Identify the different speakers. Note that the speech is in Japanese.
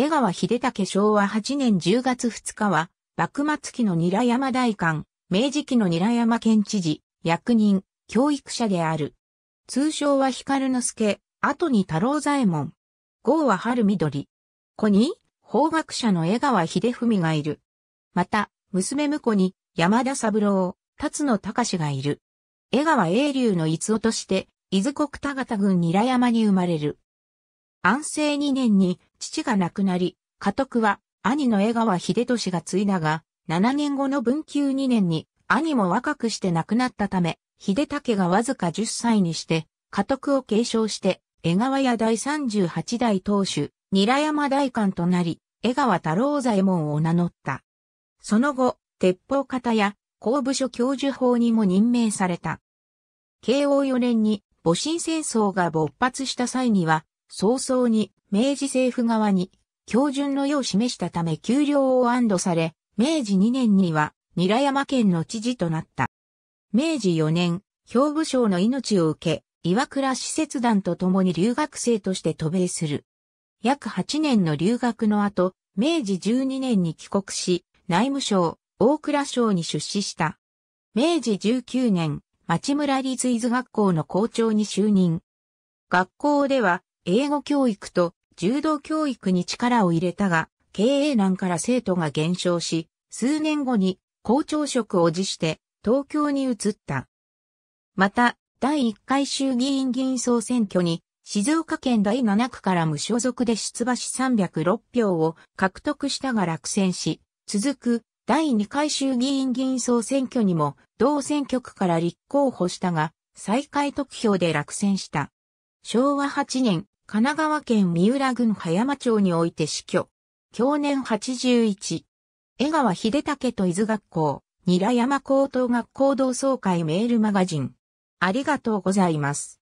Speaker 1: 江川秀武昭和8年10月2日は、幕末期の韮山大官、明治期の韮山県知事、役人、教育者である。通称は光之助、後に太郎左衛門。号は春緑。子に、法学者の江川秀文がいる。また、娘婿に、山田三郎、辰野隆がいる。江川英流の逸夫として、伊豆国田方郡韮山に生まれる。安政2年に、父が亡くなり、家督は兄の江川秀俊が継いだが、7年後の文久2年に兄も若くして亡くなったため、秀武がわずか10歳にして、家督を継承して、江川屋第38代当主、韮山大官となり、江川太郎左衛門を名乗った。その後、鉄砲方や公部所教授法にも任命された。慶応4年に戊辰戦争が勃発した際には、早々に明治政府側に標準の世を示したため給料を安堵され、明治2年には韮山県の知事となった。明治4年、兵部省の命を受け、岩倉使節団と共に留学生として渡米する。約8年の留学の後、明治12年に帰国し、内務省、大倉省に出資した。明治19年、町村立伊豆学校の校長に就任。学校では、英語教育と柔道教育に力を入れたが、経営難から生徒が減少し、数年後に校長職を辞して東京に移った。また、第1回衆議院議員総選挙に静岡県第7区から無所属で出馬し306票を獲得したが落選し、続く第2回衆議院議員総選挙にも同選挙区から立候補したが、再開得票で落選した。昭和8年、神奈川県三浦郡葉山町において死去。去年81。江川秀武と伊豆学校、ニラ山高等学校同窓会メールマガジン。ありがとうございます。